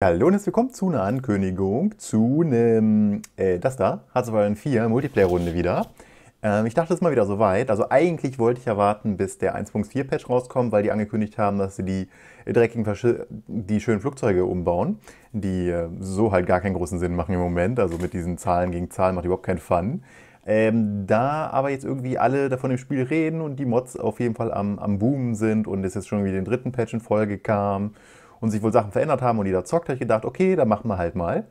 Hallo und herzlich willkommen zu einer Ankündigung zu einem, äh, das da, Hearts of Iron 4 Multiplayer-Runde wieder. Ähm, ich dachte, es ist mal wieder soweit. Also eigentlich wollte ich erwarten, bis der 1.4-Patch rauskommt, weil die angekündigt haben, dass sie die dreckigen, Versch die schönen Flugzeuge umbauen, die äh, so halt gar keinen großen Sinn machen im Moment. Also mit diesen Zahlen gegen Zahlen macht überhaupt keinen Fun. Ähm, da aber jetzt irgendwie alle davon im Spiel reden und die Mods auf jeden Fall am, am Boomen sind und es jetzt schon wieder den dritten Patch in Folge kam und sich wohl Sachen verändert haben und jeder zockt, habe ich gedacht, okay, dann machen wir halt mal.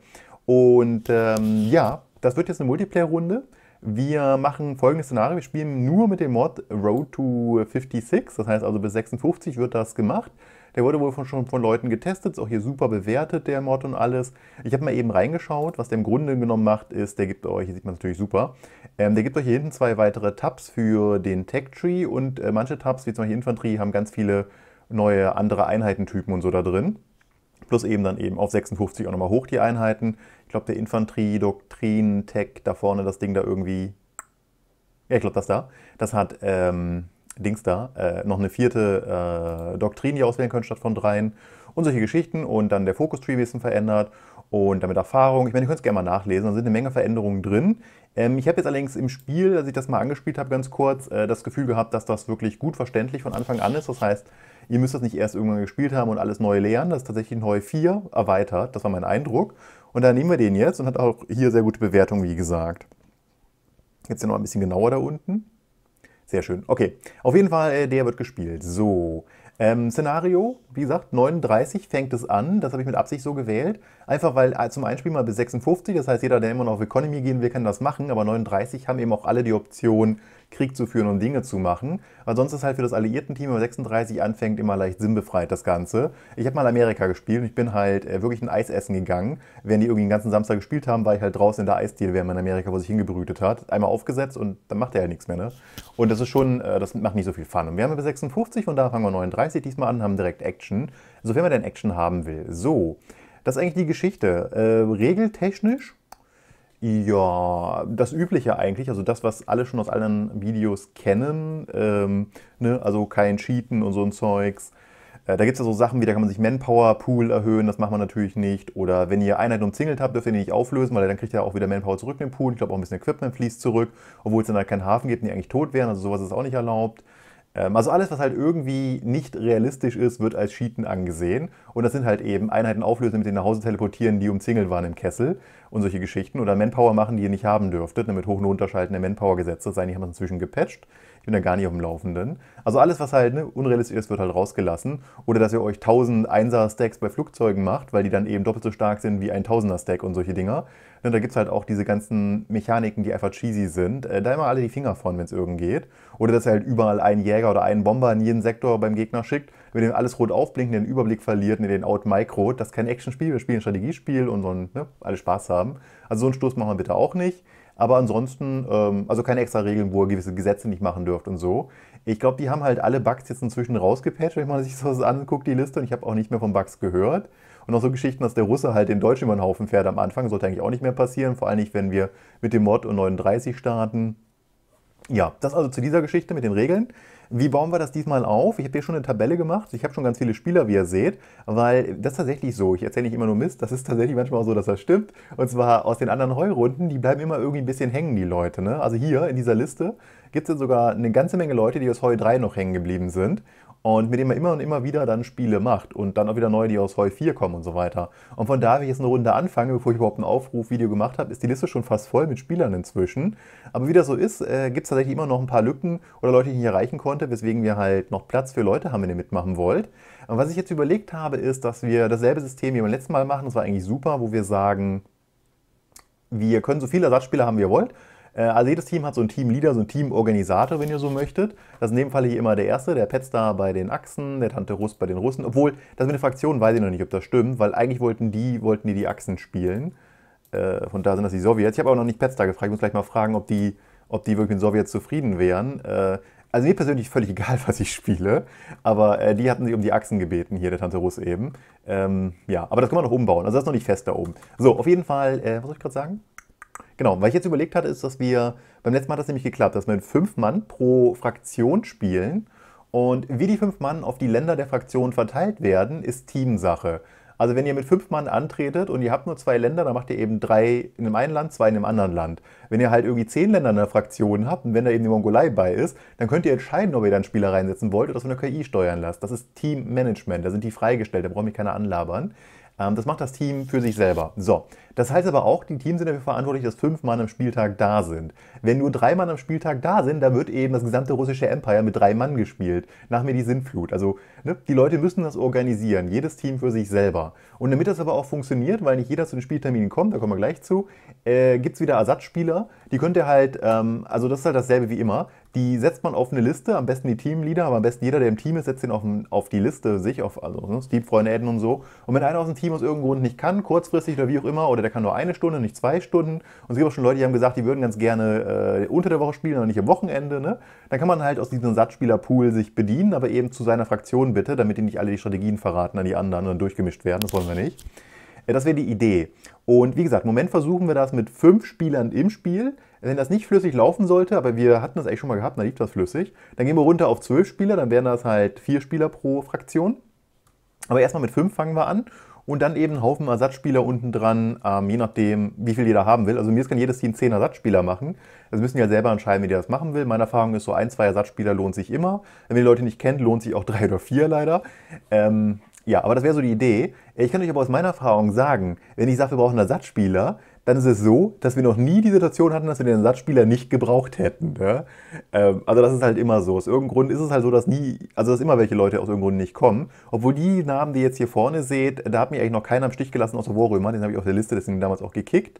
Und ähm, ja, das wird jetzt eine Multiplayer-Runde. Wir machen folgendes Szenario. Wir spielen nur mit dem Mod Road to 56. Das heißt also bis 56 wird das gemacht. Der wurde wohl schon von Leuten getestet, ist auch hier super bewertet, der Mod und alles. Ich habe mal eben reingeschaut. Was der im Grunde genommen macht, ist, der gibt euch, hier sieht man natürlich super, ähm, der gibt euch hier hinten zwei weitere Tabs für den Tech Tree und äh, manche Tabs, wie zum Beispiel Infanterie, haben ganz viele neue andere Einheitentypen und so da drin. Plus eben dann eben auf 56 auch nochmal hoch die Einheiten. Ich glaube, der Infanterie, Doktrin, Tech, da vorne das Ding da irgendwie. Ja, ich glaube, das da. Das hat ähm, Dings da äh, noch eine vierte äh, Doktrin, die auswählen können statt von dreien. Und solche Geschichten. Und dann der Fokus-Tree bisschen verändert. Und damit Erfahrung. Ich meine, ihr könnt es gerne mal nachlesen. Da sind eine Menge Veränderungen drin. Ähm, ich habe jetzt allerdings im Spiel, als ich das mal angespielt habe, ganz kurz, äh, das Gefühl gehabt, dass das wirklich gut verständlich von Anfang an ist. Das heißt, ihr müsst das nicht erst irgendwann gespielt haben und alles neu lernen. Das ist tatsächlich neu 4 erweitert. Das war mein Eindruck. Und dann nehmen wir den jetzt und hat auch hier sehr gute Bewertungen, wie gesagt. Jetzt noch ein bisschen genauer da unten. Sehr schön. Okay, auf jeden Fall, äh, der wird gespielt. So, ähm, Szenario, wie gesagt, 39 fängt es an. Das habe ich mit Absicht so gewählt. Einfach weil äh, zum einen Einspiel mal bis 56, das heißt, jeder, der immer noch auf Economy gehen will, kann das machen. Aber 39 haben eben auch alle die Option, Krieg zu führen und Dinge zu machen. Weil sonst ist halt für das Alliierten-Team, wenn 36 anfängt, immer leicht sinnbefreit das Ganze. Ich habe mal Amerika gespielt und ich bin halt äh, wirklich ein Eis essen gegangen. Wenn die irgendwie den ganzen Samstag gespielt haben, war ich halt draußen in der Eisdiele, während man in Amerika wo sich hingebrütet hat. Einmal aufgesetzt und dann macht er halt nichts mehr. Ne? Und das ist schon, äh, das macht nicht so viel Fun. Und wir haben bis 56 und da fangen wir 39 diesmal an, haben direkt Action. Sofern man denn Action haben will. So. Das ist eigentlich die Geschichte. Äh, regeltechnisch ja, das Übliche eigentlich, also das, was alle schon aus allen Videos kennen, ähm, ne? also kein Cheaten und so ein Zeugs. Äh, da gibt es ja so Sachen wie, da kann man sich Manpower-Pool erhöhen, das macht man natürlich nicht. Oder wenn ihr Einheiten umzingelt habt, dürft ihr die nicht auflösen, weil dann kriegt ihr auch wieder Manpower zurück in den Pool. Ich glaube auch ein bisschen Equipment fließt zurück, obwohl es dann halt keinen Hafen gibt und die eigentlich tot wären, also sowas ist auch nicht erlaubt. Ähm, also alles, was halt irgendwie nicht realistisch ist, wird als Cheaten angesehen. Und das sind halt eben Einheiten auflösen, mit denen nach Hause teleportieren, die umzingelt waren im Kessel und solche Geschichten. Oder Manpower machen, die ihr nicht haben dürftet, mit hoch- und runterschalten der Manpower-Gesetze. Das eigentlich haben wir inzwischen gepatcht bin da gar nicht auf dem Laufenden. Also alles, was halt ne, unrealistisch ist, wird halt rausgelassen. Oder dass ihr euch 1000 Einser-Stacks bei Flugzeugen macht, weil die dann eben doppelt so stark sind wie ein 1000 er stack und solche Dinger. Und ne, da gibt es halt auch diese ganzen Mechaniken, die einfach cheesy sind. Äh, da immer alle die Finger von, wenn es irgend geht. Oder dass ihr halt überall einen Jäger oder einen Bomber in jeden Sektor beim Gegner schickt, mit dem alles rot aufblinkt, den Überblick verliert, ne, den out-microt. Das ist kein Action-Spiel, wir spielen ein Strategiespiel und so ne, alle Spaß haben. Also so einen Stoß machen wir bitte auch nicht. Aber ansonsten, ähm, also keine extra Regeln, wo ihr gewisse Gesetze nicht machen dürft und so. Ich glaube, die haben halt alle Bugs jetzt inzwischen rausgepatcht, wenn man sich das anguckt, die Liste. Und ich habe auch nicht mehr von Bugs gehört. Und auch so Geschichten, dass der Russe halt den Deutschen über den Haufen fährt am Anfang, sollte eigentlich auch nicht mehr passieren. Vor allem nicht, wenn wir mit dem Mod und 39 starten. Ja, das also zu dieser Geschichte mit den Regeln. Wie bauen wir das diesmal auf? Ich habe hier schon eine Tabelle gemacht. Ich habe schon ganz viele Spieler, wie ihr seht, weil das ist tatsächlich so. Ich erzähle nicht immer nur Mist. Das ist tatsächlich manchmal auch so, dass das stimmt. Und zwar aus den anderen Heurunden, die bleiben immer irgendwie ein bisschen hängen, die Leute. Ne? Also hier in dieser Liste gibt es sogar eine ganze Menge Leute, die aus Heu 3 noch hängen geblieben sind und mit dem er immer und immer wieder dann Spiele macht und dann auch wieder neue, die aus Heu 4 kommen und so weiter. Und von da, wenn ich jetzt eine Runde anfange, bevor ich überhaupt ein Aufrufvideo gemacht habe, ist die Liste schon fast voll mit Spielern inzwischen. Aber wie das so ist, äh, gibt es tatsächlich immer noch ein paar Lücken oder Leute, die ich nicht erreichen konnte, weswegen wir halt noch Platz für Leute haben, wenn ihr mitmachen wollt. Und was ich jetzt überlegt habe, ist, dass wir dasselbe System wie beim letzten Mal machen, das war eigentlich super, wo wir sagen, wir können so viele Ersatzspieler haben, wie ihr wollt äh, also jedes Team hat so einen Teamleader, so einen Teamorganisator, wenn ihr so möchtet. Das ist in dem Fall hier immer der Erste, der Petstar bei den Achsen, der Tante Russ bei den Russen. Obwohl, das mit den Fraktionen weiß ich noch nicht, ob das stimmt, weil eigentlich wollten die, wollten die, die Achsen spielen. Von äh, da sind das die Sowjets. Ich habe aber noch nicht Petstar gefragt. Ich muss gleich mal fragen, ob die, ob die wirklich mit den Sowjets zufrieden wären. Äh, also mir persönlich völlig egal, was ich spiele, aber äh, die hatten sich um die Achsen gebeten, hier der Tante Russ eben. Ähm, ja, aber das kann man noch umbauen, also das ist noch nicht fest da oben. So, auf jeden Fall, äh, was soll ich gerade sagen? Genau, was ich jetzt überlegt hatte, ist, dass wir, beim letzten Mal hat das nämlich geklappt, dass wir mit fünf Mann pro Fraktion spielen und wie die fünf Mann auf die Länder der Fraktion verteilt werden, ist Teamsache. Also wenn ihr mit fünf Mann antretet und ihr habt nur zwei Länder, dann macht ihr eben drei in dem einen Land, zwei in dem anderen Land. Wenn ihr halt irgendwie zehn Länder in der Fraktion habt und wenn da eben die Mongolei bei ist, dann könnt ihr entscheiden, ob ihr dann Spieler reinsetzen wollt oder das von der KI steuern lasst. Das ist Teammanagement, da sind die freigestellt, da braucht mich keiner anlabern. Ähm, das macht das Team für sich selber. So, das heißt aber auch, die Teams sind dafür verantwortlich, dass fünf Mann am Spieltag da sind. Wenn nur drei Mann am Spieltag da sind, dann wird eben das gesamte russische Empire mit drei Mann gespielt. Nach mir die Sintflut. Also ne, die Leute müssen das organisieren, jedes Team für sich selber. Und damit das aber auch funktioniert, weil nicht jeder zu den Spielterminen kommt, da kommen wir gleich zu, äh, gibt es wieder Ersatzspieler. Die könnt ihr halt, ähm, also das ist halt dasselbe wie immer die setzt man auf eine Liste, am besten die Teamleader, aber am besten jeder, der im Team ist, setzt den auf, auf die Liste, sich auf, also ne, Steam-Freunde adden und so. Und wenn einer aus dem Team aus irgendeinem Grund nicht kann, kurzfristig oder wie auch immer, oder der kann nur eine Stunde, nicht zwei Stunden, und es gibt auch schon Leute, die haben gesagt, die würden ganz gerne äh, unter der Woche spielen, aber nicht am Wochenende, ne? dann kann man halt aus diesem Satzspielerpool sich bedienen, aber eben zu seiner Fraktion bitte, damit die nicht alle die Strategien verraten an die anderen und dann durchgemischt werden, das wollen wir nicht. Ja, das wäre die Idee. Und wie gesagt, im Moment versuchen wir das mit fünf Spielern im Spiel. Wenn das nicht flüssig laufen sollte, aber wir hatten das eigentlich schon mal gehabt, dann lief das flüssig. Dann gehen wir runter auf zwölf Spieler, dann wären das halt vier Spieler pro Fraktion. Aber erstmal mit fünf fangen wir an und dann eben einen Haufen Ersatzspieler unten dran, ähm, je nachdem, wie viel jeder haben will. Also mir kann jedes Team zehn Ersatzspieler machen. Das müssen ja halt selber entscheiden, wie der das machen will. Meine Erfahrung ist so, ein, zwei Ersatzspieler lohnt sich immer. Wenn ihr die Leute nicht kennt, lohnt sich auch drei oder vier leider. Ähm, ja, aber das wäre so die Idee. Ich kann euch aber aus meiner Erfahrung sagen, wenn ich sage, wir brauchen einen Ersatzspieler, dann ist es so, dass wir noch nie die Situation hatten, dass wir den Ersatzspieler nicht gebraucht hätten. Ja? Ähm, also das ist halt immer so. Aus irgendeinem Grund ist es halt so, dass nie, also dass immer welche Leute aus irgendeinem Grund nicht kommen. Obwohl die Namen, die ihr jetzt hier vorne seht, da hat mich eigentlich noch keiner am Stich gelassen, außer Vorrömer. Den habe ich auf der Liste, deswegen damals auch gekickt.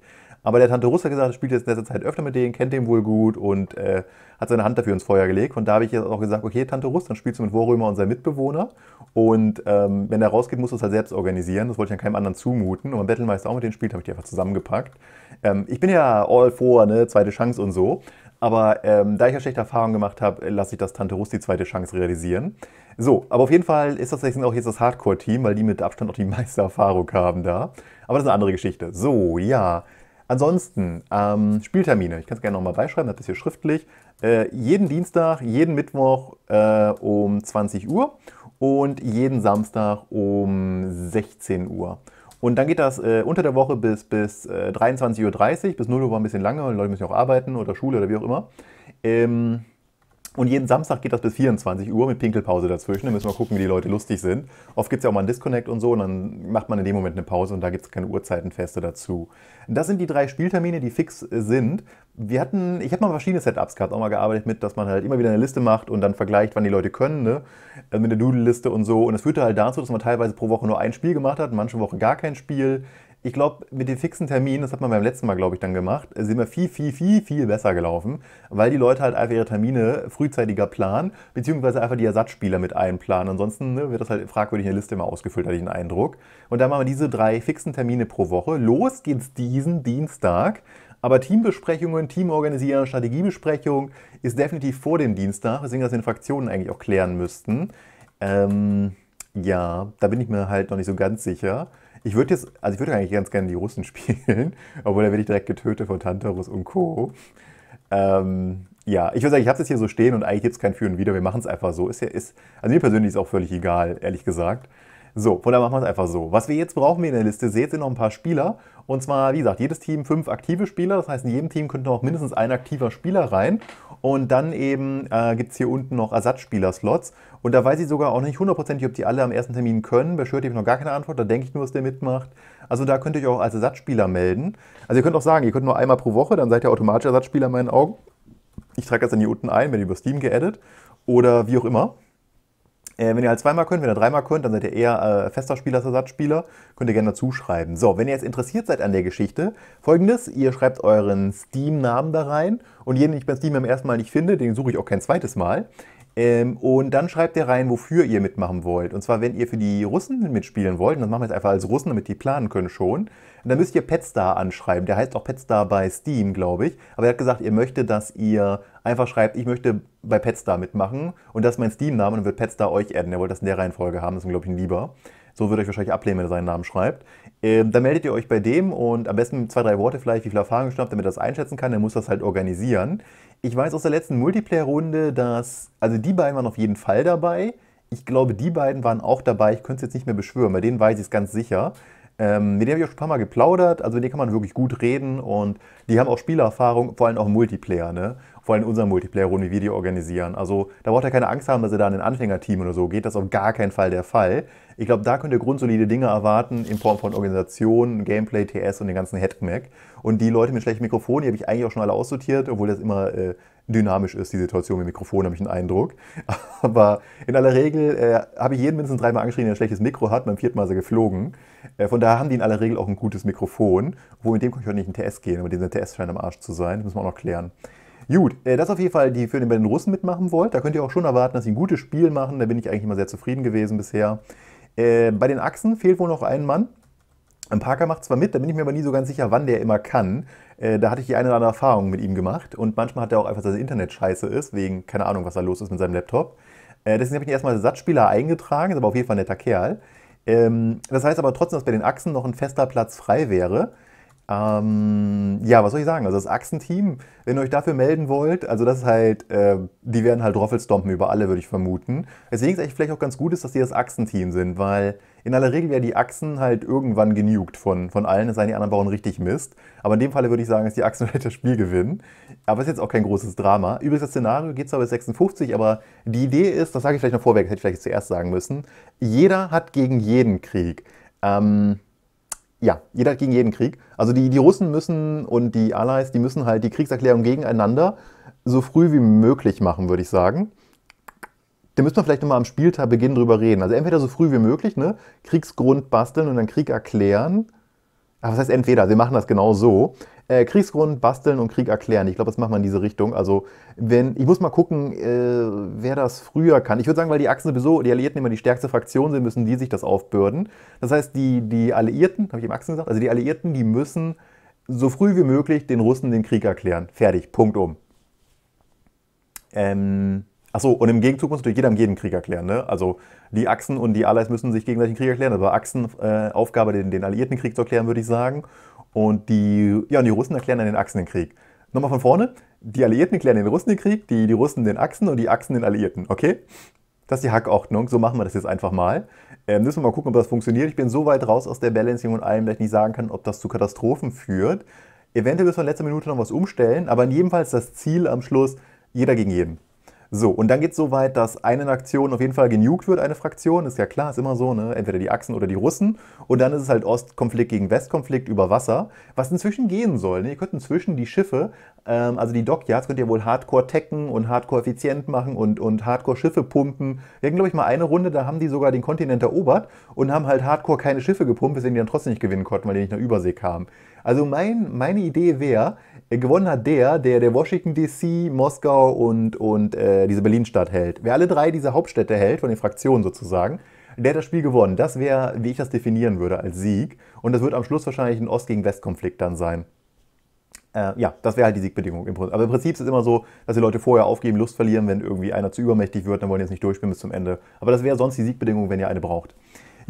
Aber der Tante Russ hat gesagt, er spielt jetzt in letzter Zeit öfter mit denen, kennt den wohl gut und äh, hat seine Hand dafür ins Feuer gelegt. Und da habe ich jetzt auch gesagt, okay, Tante Russ, dann spielst du mit Vorrömer und seinem Mitbewohner. Und ähm, wenn er rausgeht, musst du es halt selbst organisieren. Das wollte ich dann keinem anderen zumuten. Und beim Battlemeister auch mit denen spielt, habe ich die einfach zusammengepackt. Ähm, ich bin ja all for, ne, zweite Chance und so. Aber ähm, da ich ja schlechte Erfahrungen gemacht habe, lasse ich das Tante Russ die zweite Chance realisieren. So, aber auf jeden Fall ist das tatsächlich auch jetzt das Hardcore-Team, weil die mit Abstand auch die meiste Erfahrung haben da. Aber das ist eine andere Geschichte. So, ja. Ansonsten, ähm, Spieltermine, ich kann es gerne nochmal beischreiben, das ist hier schriftlich. Äh, jeden Dienstag, jeden Mittwoch äh, um 20 Uhr und jeden Samstag um 16 Uhr. Und dann geht das äh, unter der Woche bis, bis äh, 23.30 Uhr, bis 0 Uhr war ein bisschen lange, Leute müssen ja auch arbeiten oder Schule oder wie auch immer. Ähm, und jeden Samstag geht das bis 24 Uhr mit Pinkelpause dazwischen. Da müssen wir gucken, wie die Leute lustig sind. Oft gibt es ja auch mal einen Disconnect und so. Und dann macht man in dem Moment eine Pause und da gibt es keine Uhrzeitenfeste dazu. Das sind die drei Spieltermine, die fix äh, sind. Wir hatten, ich habe mal verschiedene Setups gehabt, auch mal gearbeitet mit, dass man halt immer wieder eine Liste macht und dann vergleicht, wann die Leute können, ne? Äh, mit der Doodle-Liste und so. Und das führte halt dazu, dass man teilweise pro Woche nur ein Spiel gemacht hat, manche Woche gar kein Spiel ich glaube, mit den fixen Terminen, das hat man beim letzten Mal, glaube ich, dann gemacht, äh, sind wir viel, viel, viel, viel besser gelaufen, weil die Leute halt einfach ihre Termine frühzeitiger planen, beziehungsweise einfach die Ersatzspieler mit einplanen. Ansonsten ne, wird das halt fragwürdig in der Liste immer ausgefüllt, hatte ich den Eindruck. Und dann machen wir diese drei fixen Termine pro Woche. Los geht's diesen Dienstag. Aber Teambesprechungen, Teamorganisieren, Strategiebesprechung ist definitiv vor dem Dienstag, weswegen das in Fraktionen eigentlich auch klären müssten. Ähm, ja, da bin ich mir halt noch nicht so ganz sicher. Ich würde jetzt, also ich würde eigentlich ganz gerne die Russen spielen, obwohl da werde ich direkt getötet von Tantarus und Co. Ähm, ja, ich würde sagen, ich habe es hier so stehen und eigentlich gibt es kein Für und Wider. Wir machen es einfach so. Ist ja, ist, also mir persönlich ist auch völlig egal, ehrlich gesagt. So, von daher machen wir es einfach so. Was wir jetzt brauchen in der Liste, seht ihr noch ein paar Spieler. Und zwar, wie gesagt, jedes Team fünf aktive Spieler. Das heißt, in jedem Team könnte noch mindestens ein aktiver Spieler rein. Und dann eben äh, gibt es hier unten noch Ersatzspieler-Slots. Und da weiß ich sogar auch nicht hundertprozentig, ob die alle am ersten Termin können. Bei Schürte habe ich noch gar keine Antwort. Da denke ich nur, dass der mitmacht. Also da könnt ihr euch auch als Ersatzspieler melden. Also ihr könnt auch sagen, ihr könnt nur einmal pro Woche, dann seid ihr automatisch Ersatzspieler in meinen Augen. Ich trage das dann hier unten ein, wenn ihr über Steam geaddet oder wie auch immer. Äh, wenn ihr halt zweimal könnt, wenn ihr dreimal könnt, dann seid ihr eher äh, fester Spieler als Ersatzspieler. Könnt ihr gerne dazu So, wenn ihr jetzt interessiert seid an der Geschichte, folgendes: Ihr schreibt euren Steam-Namen da rein und jeden, den ich bei Steam beim ersten Mal nicht finde, den suche ich auch kein zweites Mal. Ähm, und dann schreibt ihr rein, wofür ihr mitmachen wollt. Und zwar, wenn ihr für die Russen mitspielen wollt, und das machen wir jetzt einfach als Russen, damit die planen können schon, dann müsst ihr Petstar anschreiben. Der heißt auch Petstar bei Steam, glaube ich. Aber er hat gesagt, ihr möchtet, dass ihr einfach schreibt, ich möchte bei Petstar mitmachen und das ist mein Steam-Name und wird Petstar euch adden. Er wollte das in der Reihenfolge haben, das ist, glaube ich, Lieber. So würde euch wahrscheinlich ablehnen, wenn er seinen Namen schreibt. Ähm, dann meldet ihr euch bei dem und am besten zwei, drei Worte vielleicht, wie viel Erfahrung habt, damit er das einschätzen kann. Er muss das halt organisieren. Ich weiß aus der letzten Multiplayer-Runde, dass, also die beiden waren auf jeden Fall dabei. Ich glaube, die beiden waren auch dabei. Ich könnte es jetzt nicht mehr beschwören. Bei denen weiß ich es ganz sicher. Ähm, mit denen habe ich auch schon ein paar Mal geplaudert. Also mit denen kann man wirklich gut reden. Und die haben auch Spielerfahrung, vor allem auch Multiplayer. Ne? Vor allem in unserer Multiplayer-Runde, wie wir die organisieren. Also da braucht ihr keine Angst haben, dass ihr da in ein Anfängerteam oder so geht. Das ist auf gar keinen Fall der Fall. Ich glaube, da könnt ihr grundsolide Dinge erwarten in Form von Organisation, Gameplay, TS und den ganzen Headmack. Und die Leute mit schlechten Mikrofonen, die habe ich eigentlich auch schon alle aussortiert, obwohl das immer äh, dynamisch ist, die Situation mit Mikrofon, habe ich einen Eindruck. Aber in aller Regel äh, habe ich jeden mindestens dreimal angeschrien, der ein schlechtes Mikro hat, beim vierten Mal ist er geflogen. Äh, von daher haben die in aller Regel auch ein gutes Mikrofon. Wo mit dem kann ich heute nicht in TS gehen, mit diesem TS scheint am Arsch zu sein, das müssen wir auch noch klären. Gut, äh, das auf jeden Fall, die für den, bei den Russen mitmachen wollt. Da könnt ihr auch schon erwarten, dass sie ein gutes Spiel machen. Da bin ich eigentlich immer sehr zufrieden gewesen bisher. Äh, bei den Achsen fehlt wohl noch ein Mann. Ein Parker macht zwar mit, da bin ich mir aber nie so ganz sicher, wann der immer kann. Äh, da hatte ich die eine oder andere Erfahrung mit ihm gemacht und manchmal hat er auch einfach, dass das Internet scheiße ist, wegen keine Ahnung, was da los ist mit seinem Laptop. Äh, deswegen habe ich ihn erstmal als Satzspieler eingetragen, ist aber auf jeden Fall ein netter Kerl. Ähm, das heißt aber trotzdem, dass bei den Achsen noch ein fester Platz frei wäre. Ähm, ja, was soll ich sagen? Also das Achsenteam, wenn ihr euch dafür melden wollt, also das ist halt, äh, die werden halt Roffelstompen über alle, würde ich vermuten. Deswegen ist es eigentlich vielleicht auch ganz gut, ist, dass die das Achsenteam sind, weil in aller Regel werden die Achsen halt irgendwann genugt von, von allen, es seien die anderen bauen richtig Mist. Aber in dem Falle würde ich sagen, dass die Achsen halt das Spiel gewinnen. Aber es ist jetzt auch kein großes Drama. Übrigens, das Szenario geht zwar bis 56, aber die Idee ist, das sage ich vielleicht noch vorweg, das hätte ich vielleicht zuerst sagen müssen, jeder hat gegen jeden Krieg. Ähm, ja, jeder hat gegen jeden Krieg. Also die, die Russen müssen und die Allies, die müssen halt die Kriegserklärung gegeneinander so früh wie möglich machen, würde ich sagen. Da müssen wir vielleicht nochmal am Spieltag Beginn drüber reden. Also entweder so früh wie möglich, ne? Kriegsgrund basteln und dann Krieg erklären. Aber was heißt entweder? Sie machen das genau so. Äh, Kriegsgrund, Basteln und Krieg erklären. Ich glaube, das macht man in diese Richtung. Also, wenn, ich muss mal gucken, äh, wer das früher kann. Ich würde sagen, weil die Achsen sowieso, die Alliierten immer die stärkste Fraktion sind, müssen die sich das aufbürden. Das heißt, die, die Alliierten, habe ich im Achsen gesagt, also die Alliierten, die müssen so früh wie möglich den Russen den Krieg erklären. Fertig, Punkt um. Ähm, achso, und im Gegenzug muss natürlich jeder jedem Krieg erklären. Ne? Also die Achsen und die Allies müssen sich gegenseitig den Krieg erklären. Das war Achsen äh, Aufgabe, den, den Alliierten Krieg zu erklären, würde ich sagen. Und die, ja, und die Russen erklären dann den Achsen den Krieg. Nochmal von vorne. Die Alliierten erklären den Russen den Krieg, die, die Russen den Achsen und die Achsen den Alliierten. Okay? Das ist die Hackordnung. So machen wir das jetzt einfach mal. Ähm, müssen wir mal gucken, ob das funktioniert. Ich bin so weit raus aus der Balancing und allem, dass ich nicht sagen kann, ob das zu Katastrophen führt. Eventuell müssen wir in letzter Minute noch was umstellen, aber in jedem Fall ist das Ziel am Schluss jeder gegen jeden. So, und dann geht es so weit, dass eine Aktion auf jeden Fall genugt wird, eine Fraktion, ist ja klar, ist immer so, ne? entweder die Achsen oder die Russen. Und dann ist es halt Ostkonflikt gegen Westkonflikt über Wasser, was inzwischen gehen soll. Ne? Ihr könnt inzwischen die Schiffe, ähm, also die Dockyards, könnt ihr wohl hardcore tacken und hardcore effizient machen und, und hardcore Schiffe pumpen. Wir hatten, glaube ich, mal eine Runde, da haben die sogar den Kontinent erobert und haben halt hardcore keine Schiffe gepumpt, weswegen die dann trotzdem nicht gewinnen konnten, weil die nicht nach Übersee kamen. Also mein, meine Idee wäre, äh, gewonnen hat der, der der Washington DC, Moskau und, und äh, diese Berlin-Stadt hält. Wer alle drei diese Hauptstädte hält, von den Fraktionen sozusagen, der hat das Spiel gewonnen. Das wäre, wie ich das definieren würde, als Sieg. Und das wird am Schluss wahrscheinlich ein Ost- gegen West-Konflikt dann sein. Äh, ja, das wäre halt die Siegbedingung Aber im Prinzip ist es immer so, dass die Leute vorher aufgeben, Lust verlieren, wenn irgendwie einer zu übermächtig wird, dann wollen die jetzt nicht durchspielen bis zum Ende. Aber das wäre sonst die Siegbedingung, wenn ihr eine braucht.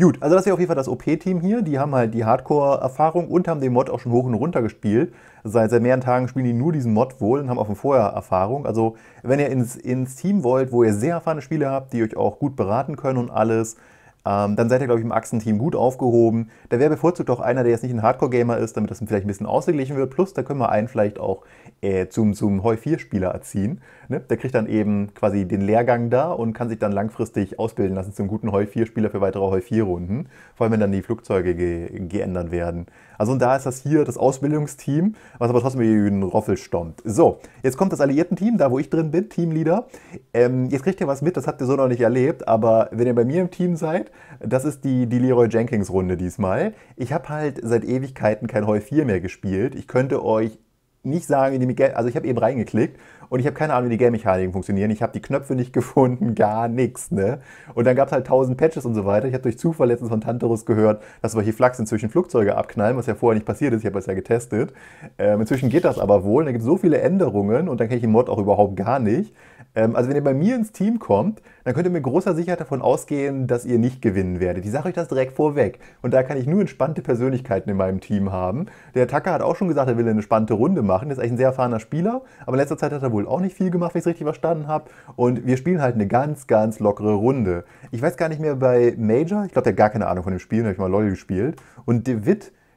Gut, also das ist auf jeden Fall das OP-Team hier. Die haben halt die Hardcore-Erfahrung und haben den Mod auch schon hoch und runter gespielt. Seit, seit mehreren Tagen spielen die nur diesen Mod wohl und haben auch von vorher Erfahrung. Also wenn ihr ins, ins Team wollt, wo ihr sehr erfahrene Spieler habt, die euch auch gut beraten können und alles, ähm, dann seid ihr, glaube ich, im Achsenteam gut aufgehoben. Da wäre bevorzugt auch einer, der jetzt nicht ein Hardcore-Gamer ist, damit das vielleicht ein bisschen ausgeglichen wird. Plus, da können wir einen vielleicht auch äh, zum, zum Heu-4-Spieler erziehen. Ne? Der kriegt dann eben quasi den Lehrgang da und kann sich dann langfristig ausbilden lassen zum guten Heu 4-Spieler für weitere Heu 4-Runden. Vor allem, wenn dann die Flugzeuge ge geändert werden. Also und da ist das hier das Ausbildungsteam, was aber trotzdem wie ein Roffel stammt. So, jetzt kommt das Alliierten-Team, da wo ich drin bin, Teamleader. Ähm, jetzt kriegt ihr was mit, das habt ihr so noch nicht erlebt, aber wenn ihr bei mir im Team seid, das ist die, die Leroy Jenkins-Runde diesmal. Ich habe halt seit Ewigkeiten kein Heu 4 mehr gespielt. Ich könnte euch nicht sagen, wie die Miguel, also ich habe eben reingeklickt und ich habe keine Ahnung, wie die Game-Mechaniken funktionieren. Ich habe die Knöpfe nicht gefunden, gar nichts. Ne? Und dann gab es halt tausend Patches und so weiter. Ich habe durch Zufall letztens von Tantorus gehört, dass solche Flachs inzwischen Flugzeuge abknallen, was ja vorher nicht passiert ist. Ich habe das ja getestet. Ähm, inzwischen geht das aber wohl. Da gibt es so viele Änderungen und dann kenne ich den Mod auch überhaupt gar nicht. Ähm, also wenn ihr bei mir ins Team kommt, dann könnt ihr mit großer Sicherheit davon ausgehen, dass ihr nicht gewinnen werdet. Ich sage euch das direkt vorweg. Und da kann ich nur entspannte Persönlichkeiten in meinem Team haben. Der Taka hat auch schon gesagt, er will eine entspannte Runde machen. Er ist eigentlich ein sehr erfahrener Spieler, aber in letzter Zeit hat er wohl auch nicht viel gemacht, wenn ich es richtig verstanden habe. Und wir spielen halt eine ganz, ganz lockere Runde. Ich weiß gar nicht mehr bei Major, ich glaube, der hat gar keine Ahnung von dem Spiel, da habe ich mal LOL gespielt. Und De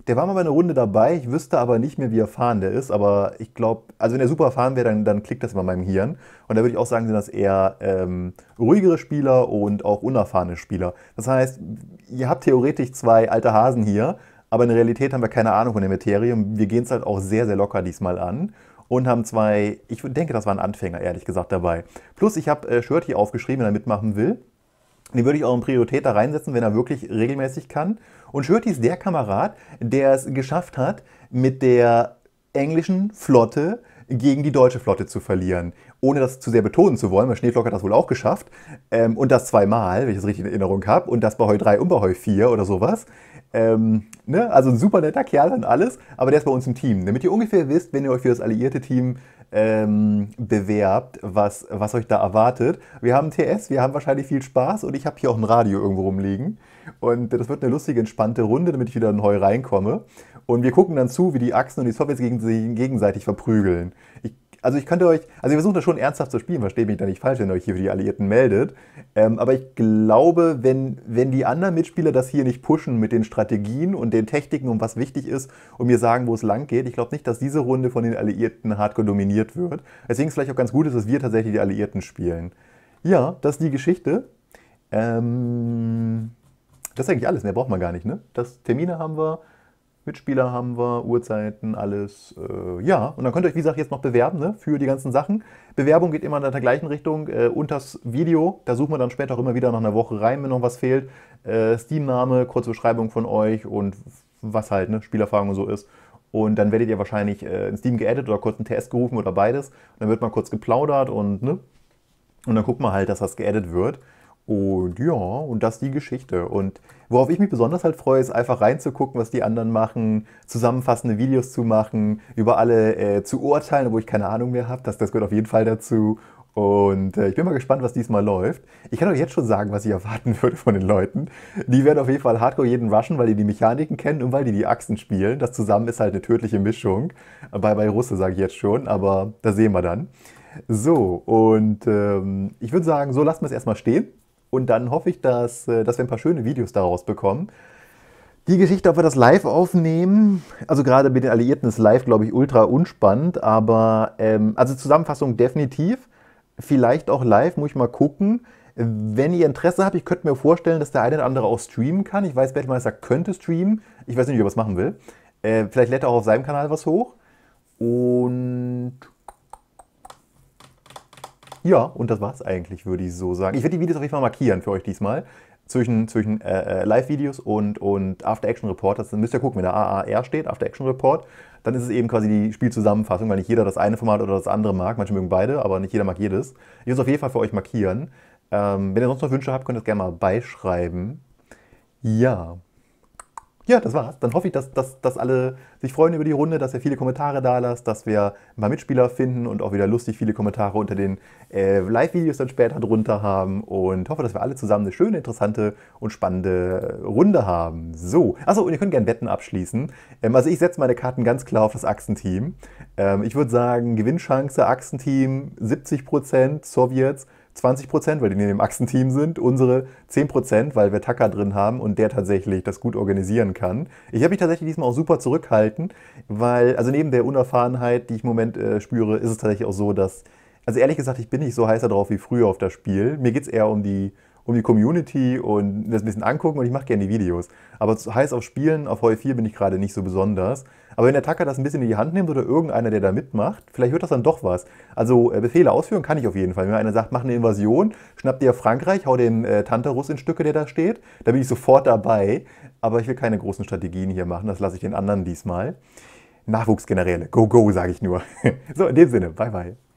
der war mal bei einer Runde dabei, ich wüsste aber nicht mehr, wie erfahren der ist, aber ich glaube, also wenn er super erfahren wäre, dann, dann klickt das immer in meinem Hirn. Und da würde ich auch sagen, sind das eher ähm, ruhigere Spieler und auch unerfahrene Spieler. Das heißt, ihr habt theoretisch zwei alte Hasen hier, aber in der Realität haben wir keine Ahnung von der Materie. Wir gehen es halt auch sehr, sehr locker diesmal an und haben zwei, ich denke, das waren Anfänger, ehrlich gesagt, dabei. Plus, ich habe äh, Shirt hier aufgeschrieben, wenn er mitmachen will. Den würde ich auch in Priorität da reinsetzen, wenn er wirklich regelmäßig kann. Und Schürti ist der Kamerad, der es geschafft hat, mit der englischen Flotte gegen die deutsche Flotte zu verlieren. Ohne das zu sehr betonen zu wollen, weil Schneeflock hat das wohl auch geschafft. Ähm, und das zweimal, wenn ich das richtig in Erinnerung habe. Und das bei Heu 3 und bei Heu 4 oder sowas. Ähm, ne? Also ein super netter Kerl und alles, aber der ist bei uns im Team. Damit ihr ungefähr wisst, wenn ihr euch für das alliierte Team ähm, bewerbt, was, was euch da erwartet. Wir haben TS, wir haben wahrscheinlich viel Spaß und ich habe hier auch ein Radio irgendwo rumliegen. Und das wird eine lustige, entspannte Runde, damit ich wieder neu reinkomme. Und wir gucken dann zu, wie die Achsen und die Sowjets gegen, sich gegenseitig verprügeln. Ich also ich könnte euch, also ich versuche das schon ernsthaft zu spielen, versteht mich da nicht falsch, wenn ihr euch hier für die Alliierten meldet. Ähm, aber ich glaube, wenn, wenn die anderen Mitspieler das hier nicht pushen mit den Strategien und den Techniken und was wichtig ist und mir sagen, wo es lang geht, ich glaube nicht, dass diese Runde von den Alliierten hardcore dominiert wird. Deswegen ist es vielleicht auch ganz gut, dass wir tatsächlich die Alliierten spielen. Ja, das ist die Geschichte. Ähm, das ist eigentlich alles, mehr braucht man gar nicht, ne? Das Termine haben wir, Mitspieler haben wir, Uhrzeiten, alles. Äh, ja, und dann könnt ihr euch, wie gesagt, jetzt noch bewerben ne, für die ganzen Sachen. Bewerbung geht immer in der gleichen Richtung, äh, unters Video. Da suchen wir dann später auch immer wieder nach einer Woche rein, wenn noch was fehlt. Äh, Steam-Name, kurze Beschreibung von euch und was halt, ne, Spielerfahrung und so ist. Und dann werdet ihr wahrscheinlich äh, in Steam geaddet oder kurz einen TS gerufen oder beides. Und dann wird mal kurz geplaudert und, ne? Und dann guckt man halt, dass das geaddet wird. Und ja, und das ist die Geschichte. Und worauf ich mich besonders halt freue, ist einfach reinzugucken, was die anderen machen, zusammenfassende Videos zu machen, über alle äh, zu urteilen, obwohl ich keine Ahnung mehr habe. Das, das gehört auf jeden Fall dazu. Und äh, ich bin mal gespannt, was diesmal läuft. Ich kann euch jetzt schon sagen, was ich erwarten würde von den Leuten. Die werden auf jeden Fall hardcore jeden rushen, weil die die Mechaniken kennen und weil die die Achsen spielen. Das zusammen ist halt eine tödliche Mischung. Bei, bei Russe sage ich jetzt schon, aber da sehen wir dann. So, und ähm, ich würde sagen, so lassen wir es erstmal stehen. Und dann hoffe ich, dass, äh, dass wir ein paar schöne Videos daraus bekommen. Die Geschichte, ob wir das live aufnehmen, also gerade mit den Alliierten ist live, glaube ich, ultra unspannend, aber ähm, also Zusammenfassung definitiv. Vielleicht auch live, muss ich mal gucken. Wenn ihr Interesse habt, ich könnte mir vorstellen, dass der eine oder andere auch streamen kann. Ich weiß, Battlemaster könnte streamen. Ich weiß nicht, ob er was machen will. Äh, vielleicht lädt er auch auf seinem Kanal was hoch. Und ja, und das war's eigentlich, würde ich so sagen. Ich werde die Videos auf jeden Fall markieren für euch diesmal. Zwischen, zwischen äh, äh Live-Videos und, und After-Action-Report. Das müsst ihr gucken, wenn da AAR steht, After-Action-Report, dann ist es eben quasi die Spielzusammenfassung, weil nicht jeder das eine Format oder das andere mag. Manche mögen beide, aber nicht jeder mag jedes. Ich werde es auf jeden Fall für euch markieren. Ähm, wenn ihr sonst noch Wünsche habt, könnt ihr das gerne mal beischreiben. Ja. Ja, das war's. Dann hoffe ich, dass, dass, dass alle sich freuen über die Runde, dass ihr viele Kommentare da lasst, dass wir ein paar Mitspieler finden und auch wieder lustig viele Kommentare unter den äh, Live-Videos dann später drunter haben und hoffe, dass wir alle zusammen eine schöne, interessante und spannende Runde haben. So, achso, und ihr könnt gerne Wetten abschließen. Ähm, also ich setze meine Karten ganz klar auf das Achsenteam. Ähm, ich würde sagen, Gewinnchance Achsenteam 70%, Sowjets 20 weil die in dem Achsenteam sind, unsere 10 weil wir Tucker drin haben und der tatsächlich das gut organisieren kann. Ich habe mich tatsächlich diesmal auch super zurückhalten, weil, also neben der Unerfahrenheit, die ich im Moment äh, spüre, ist es tatsächlich auch so, dass, also ehrlich gesagt, ich bin nicht so heiß darauf wie früher auf das Spiel. Mir geht es eher um die, um die Community und das ein bisschen angucken und ich mache gerne die Videos. Aber zu heiß auf Spielen, auf Heu 4 bin ich gerade nicht so besonders. Aber wenn der Tacker das ein bisschen in die Hand nimmt oder irgendeiner, der da mitmacht, vielleicht wird das dann doch was. Also äh, Befehle ausführen kann ich auf jeden Fall. Wenn einer sagt, mach eine Invasion, schnapp dir Frankreich, hau den äh, Tantarus in Stücke, der da steht, da bin ich sofort dabei. Aber ich will keine großen Strategien hier machen, das lasse ich den anderen diesmal. Nachwuchsgeneräle, go, go, sage ich nur. so, in dem Sinne, bye, bye.